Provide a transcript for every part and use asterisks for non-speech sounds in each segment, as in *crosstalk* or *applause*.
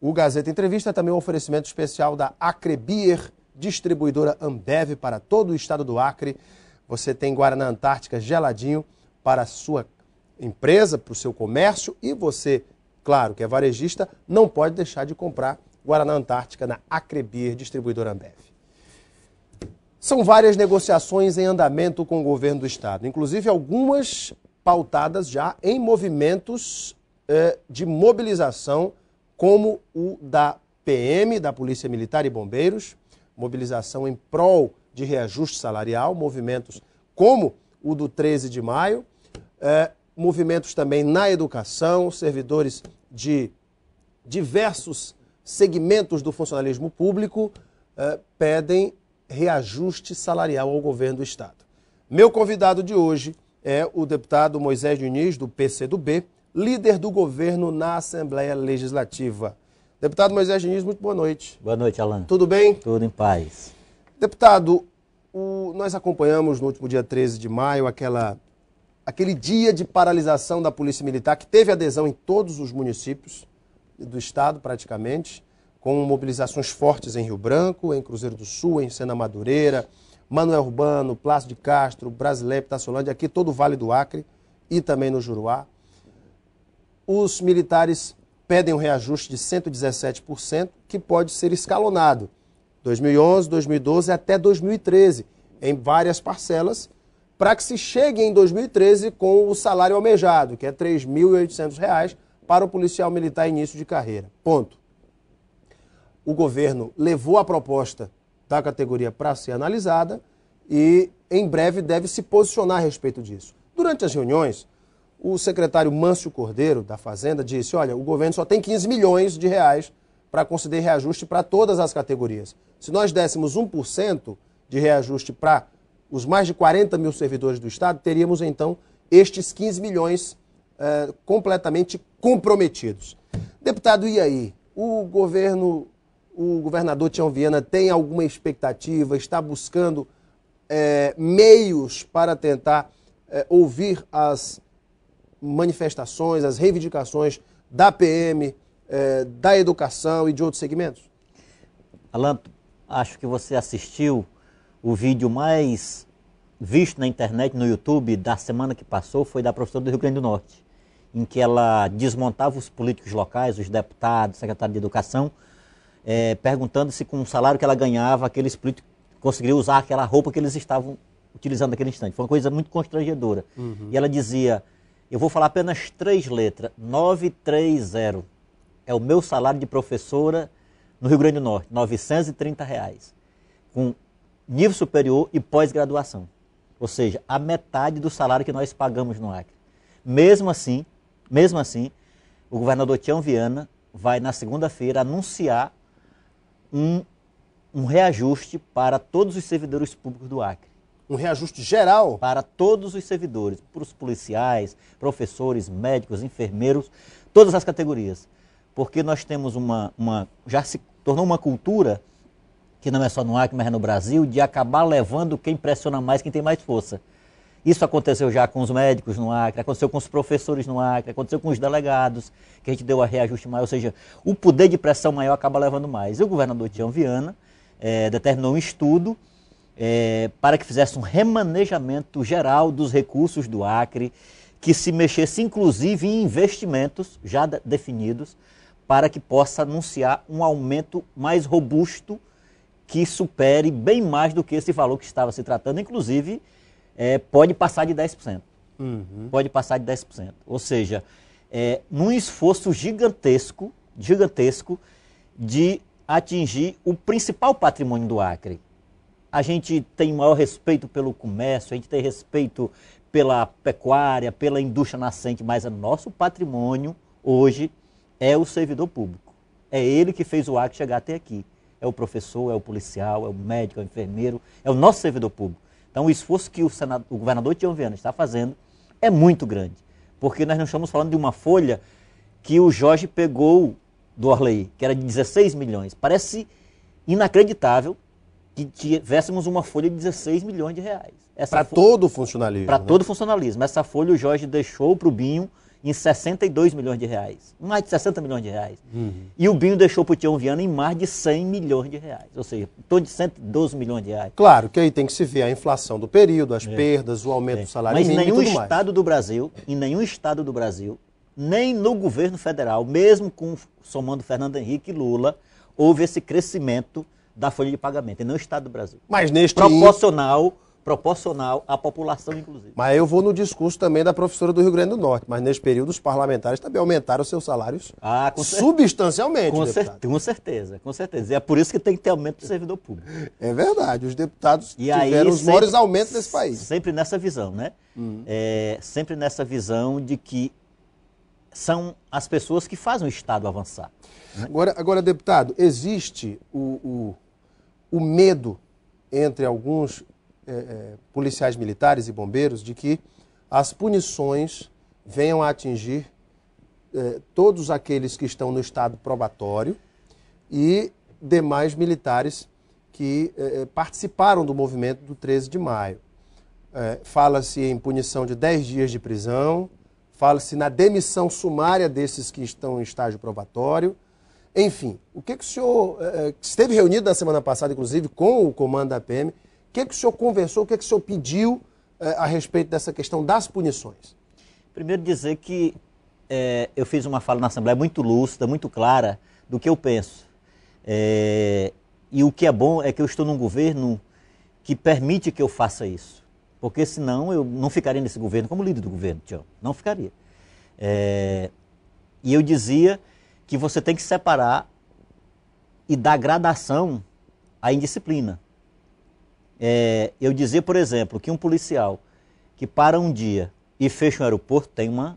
O Gazeta Entrevista é também um oferecimento especial da Acrebier, distribuidora Ambev para todo o estado do Acre. Você tem Guaraná Antártica geladinho para a sua empresa, para o seu comércio e você, claro, que é varejista, não pode deixar de comprar Guaraná Antártica na Acrebier, distribuidora Ambev. São várias negociações em andamento com o governo do estado, inclusive algumas pautadas já em movimentos é, de mobilização, como o da PM, da Polícia Militar e Bombeiros, mobilização em prol de reajuste salarial, movimentos como o do 13 de maio, é, movimentos também na educação, servidores de diversos segmentos do funcionalismo público é, pedem reajuste salarial ao governo do Estado. Meu convidado de hoje é o deputado Moisés Diniz, do PCdoB, líder do governo na Assembleia Legislativa. Deputado Moisés Diniz, muito boa noite. Boa noite, Alan. Tudo bem? Tudo em paz. Deputado, o, nós acompanhamos no último dia 13 de maio aquela, aquele dia de paralisação da Polícia Militar, que teve adesão em todos os municípios do estado, praticamente, com mobilizações fortes em Rio Branco, em Cruzeiro do Sul, em Sena Madureira, Manuel Urbano, Plácido de Castro, Brasileiro, Tassolândia, aqui todo o Vale do Acre e também no Juruá os militares pedem um reajuste de 117%, que pode ser escalonado 2011, 2012 até 2013, em várias parcelas, para que se chegue em 2013 com o salário almejado, que é R$ reais para o policial militar início de carreira. Ponto. O governo levou a proposta da categoria para ser analisada e em breve deve se posicionar a respeito disso. Durante as reuniões, o secretário Mâncio Cordeiro, da Fazenda, disse: olha, o governo só tem 15 milhões de reais para conceder reajuste para todas as categorias. Se nós dessemos 1% de reajuste para os mais de 40 mil servidores do Estado, teríamos então estes 15 milhões eh, completamente comprometidos. Deputado, e aí? O governo, o governador Tião Viana tem alguma expectativa, está buscando eh, meios para tentar eh, ouvir as manifestações, as reivindicações da PM, eh, da educação e de outros segmentos? Alan, acho que você assistiu o vídeo mais visto na internet, no YouTube, da semana que passou, foi da professora do Rio Grande do Norte, em que ela desmontava os políticos locais, os deputados, secretário de educação, eh, perguntando se com o salário que ela ganhava, aqueles políticos conseguiriam usar aquela roupa que eles estavam utilizando naquele instante. Foi uma coisa muito constrangedora. Uhum. E ela dizia, eu vou falar apenas três letras: 930. É o meu salário de professora no Rio Grande do Norte, 930 reais, com nível superior e pós-graduação, ou seja, a metade do salário que nós pagamos no Acre. Mesmo assim, mesmo assim, o governador Tião Viana vai na segunda-feira anunciar um, um reajuste para todos os servidores públicos do Acre um reajuste geral para todos os servidores, para os policiais, professores, médicos, enfermeiros, todas as categorias. Porque nós temos uma, uma já se tornou uma cultura que não é só no Acre, mas é no Brasil, de acabar levando quem pressiona mais, quem tem mais força. Isso aconteceu já com os médicos no Acre, aconteceu com os professores no Acre, aconteceu com os delegados, que a gente deu a reajuste maior, ou seja, o poder de pressão maior acaba levando mais. E o governador Tião Viana é, determinou um estudo é, para que fizesse um remanejamento geral dos recursos do Acre, que se mexesse inclusive em investimentos já definidos, para que possa anunciar um aumento mais robusto que supere bem mais do que esse valor que estava se tratando, inclusive é, pode passar de 10%. Uhum. Pode passar de 10%. Ou seja, é, num esforço gigantesco, gigantesco de atingir o principal patrimônio do Acre, a gente tem maior respeito pelo comércio, a gente tem respeito pela pecuária, pela indústria nascente, mas o nosso patrimônio hoje é o servidor público. É ele que fez o ar chegar até aqui. É o professor, é o policial, é o médico, é o enfermeiro, é o nosso servidor público. Então o esforço que o, senado, o governador Tião Viana está fazendo é muito grande, porque nós não estamos falando de uma folha que o Jorge pegou do Orlei, que era de 16 milhões. Parece inacreditável que tivéssemos uma folha de 16 milhões de reais. Para fo... todo o funcionalismo. Para né? todo o funcionalismo. Essa folha o Jorge deixou para o Binho em 62 milhões de reais. Mais de 60 milhões de reais. Uhum. E o Binho deixou para o Tião Viana em mais de 100 milhões de reais. Ou seja, em torno de 112 milhões de reais. Claro, que aí tem que se ver a inflação do período, as é. perdas, o aumento é. do salário Mas mínimo nenhum e tudo estado mais. do Brasil, em nenhum estado do Brasil, nem no governo federal, mesmo com somando Fernando Henrique e Lula, houve esse crescimento da folha de pagamento, e não Estado do Brasil. Mas neste proporcional proporcional à população, inclusive. Mas eu vou no discurso também da professora do Rio Grande do Norte, mas nesse período os parlamentares também aumentaram seus salários ah, com substancialmente. Com, cer com, certeza, com certeza. E é por isso que tem que ter aumento do servidor público. É verdade, os deputados e tiveram aí, os sempre, maiores aumentos desse país. Sempre nessa visão, né? Hum. É, sempre nessa visão de que são as pessoas que fazem o Estado avançar. Agora, agora deputado, existe o, o o medo entre alguns eh, eh, policiais militares e bombeiros de que as punições venham a atingir eh, todos aqueles que estão no estado probatório e demais militares que eh, eh participaram do movimento do 13 de maio. Eh, fala-se em punição de 10 dias de prisão, fala-se na demissão sumária desses que estão em estágio probatório, enfim, o que, que o senhor, eh, eh, esteve reunido na semana passada, inclusive, com o comando da PM, o que, que o senhor conversou, o que, que o senhor pediu eh, a respeito dessa questão das punições? Primeiro dizer que é, eu fiz uma fala na Assembleia muito lúcida, muito clara do que eu penso. É, e o que é bom é que eu estou num governo que permite que eu faça isso. Porque senão eu não ficaria nesse governo como líder do governo, Tião. Não ficaria. É, e eu dizia que você tem que separar e dar gradação à indisciplina. É, eu dizer, por exemplo, que um policial que para um dia e fecha um aeroporto tem uma,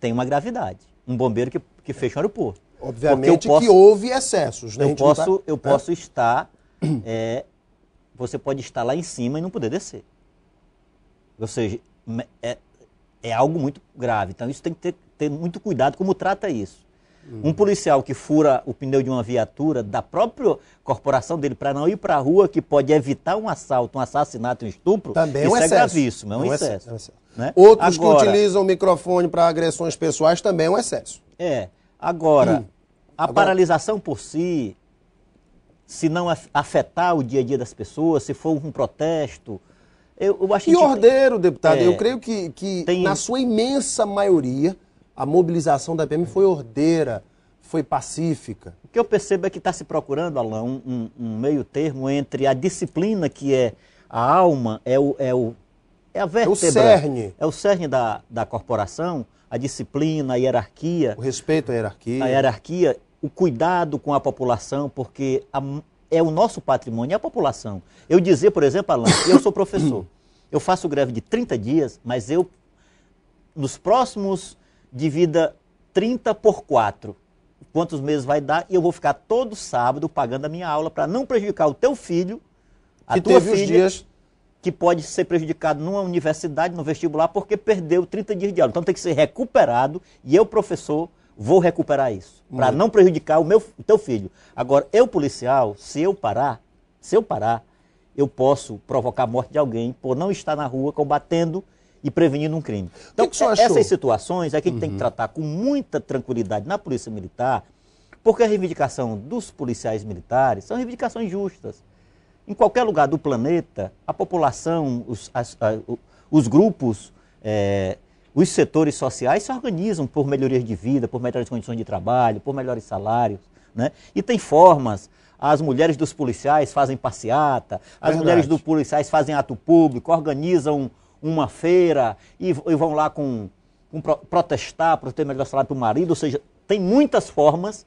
tem uma gravidade. Um bombeiro que, que fecha um aeroporto. Obviamente posso, que houve excessos. Né? Eu posso, tá... eu posso é. estar... *clears throat* É, você pode estar lá em cima e não poder descer. Ou seja, é, é algo muito grave. Então isso tem que ter, ter muito cuidado como trata isso. Um policial que fura o pneu de uma viatura da própria corporação dele para não ir para a rua, que pode evitar um assalto, um assassinato, um estupro, Também é isso é, um é gravíssimo, é um, é um excesso. excesso. É né? Outros Agora, que utilizam o microfone para agressões pessoais também é um excesso. É. Agora, hum. a Agora... paralisação por si, se não afetar o dia a dia das pessoas, se for um protesto. Eu, eu acho e ordeiro, deputado, é, eu creio que, que tem... na sua imensa maioria a mobilização da PM foi ordeira, foi pacífica. O que eu percebo é que está se procurando, Alain, um, um, meio termo entre a disciplina que é a alma, é o, é o é a vértebra. É o cerne. É o cerne da, da corporação, a disciplina, a hierarquia. O respeito à hierarquia. A hierarquia, o cuidado com a população, porque a, é o nosso patrimônio, é a população. Eu dizer, por exemplo, Alain, eu sou professor. Eu faço greve de 30 dias, mas eu, nos próximos divida 30 por 4. Quantos meses vai dar? E eu vou ficar todo sábado pagando a minha aula para não prejudicar o teu filho, a que tua filha, dias... que pode ser prejudicado numa universidade, no vestibular, porque perdeu 30 dias de aula. Então tem que ser recuperado e eu, professor, vou recuperar isso, para hum. não prejudicar o meu o teu filho. Agora, eu policial, se eu parar, se eu parar, eu posso provocar a morte de alguém por não estar na rua combatendo e prevenindo um crime. Então, que que é, essas situações é que a gente uhum. tem que uhum. tratar com muita tranquilidade na Polícia Militar, porque a reivindicação dos policiais militares são reivindicações justas. Em qualquer lugar do planeta, a população, os, as, a, os grupos, é, os setores sociais se organizam por melhorias de vida, por melhores condições de trabalho, por melhores salários. Né? E tem formas as mulheres dos policiais fazem passeata, as Verdade. mulheres dos policiais fazem ato público, organizam uma feira e, e vão lá com, com protestar para ter melhor salário para o marido. Ou seja, tem muitas formas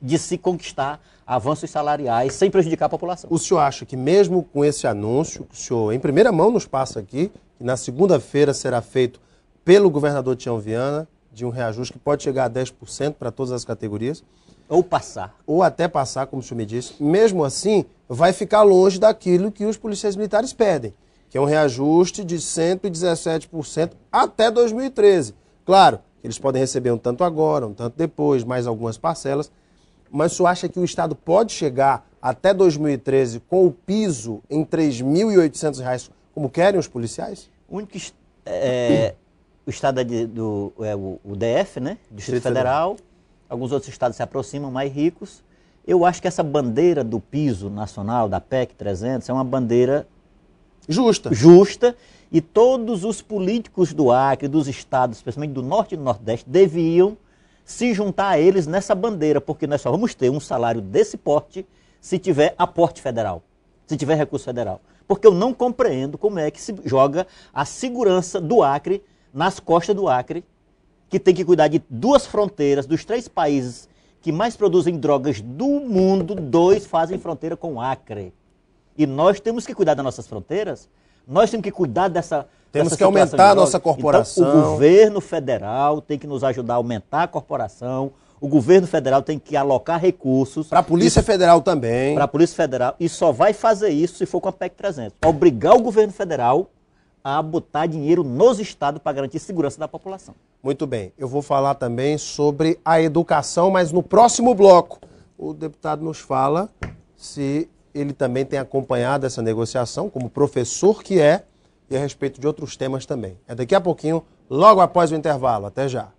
de se conquistar avanços salariais sem prejudicar a população. O senhor acha que mesmo com esse anúncio, que o senhor em primeira mão nos passa aqui, que na segunda-feira será feito pelo governador Tião Viana, de um reajuste que pode chegar a 10% para todas as categorias. Ou passar. Ou até passar, como o senhor me disse. Mesmo assim, vai ficar longe daquilo que os policiais militares pedem que é um reajuste de 117% até 2013. Claro, eles podem receber um tanto agora, um tanto depois, mais algumas parcelas, mas você acha que o Estado pode chegar até 2013 com o piso em R$ 3.800, como querem os policiais? O único é, o estado é de, do é o, o, DF, né? Distrito, Distrito Federal. Federal. Alguns outros estados se aproximam mais ricos. Eu acho que essa bandeira do piso nacional da PEC 300 é uma bandeira Justa. Justa. E todos os políticos do Acre, dos estados, especialmente do Norte e do Nordeste, deviam se juntar a eles nessa bandeira, porque nós só vamos ter um salário desse porte se tiver aporte federal, se tiver recurso federal. Porque eu não compreendo como é que se joga a segurança do Acre nas costas do Acre, que tem que cuidar de duas fronteiras, dos três países que mais produzem drogas do mundo, dois fazem fronteira com o Acre. E nós temos que cuidar das nossas fronteiras, nós temos que cuidar dessa. Temos dessa que aumentar a nossa corporação. Então, o governo federal tem que nos ajudar a aumentar a corporação. O governo federal tem que alocar recursos. Para a Polícia isso, Federal também. Para a Polícia Federal. E só vai fazer isso se for com a PEC 300. Obrigar o governo federal a botar dinheiro nos estados para garantir segurança da população. Muito bem. Eu vou falar também sobre a educação, mas no próximo bloco. O deputado nos fala se ele também tem acompanhado essa negociação, como professor que é, e a respeito de outros temas também. É daqui a pouquinho, logo após o intervalo. Até já.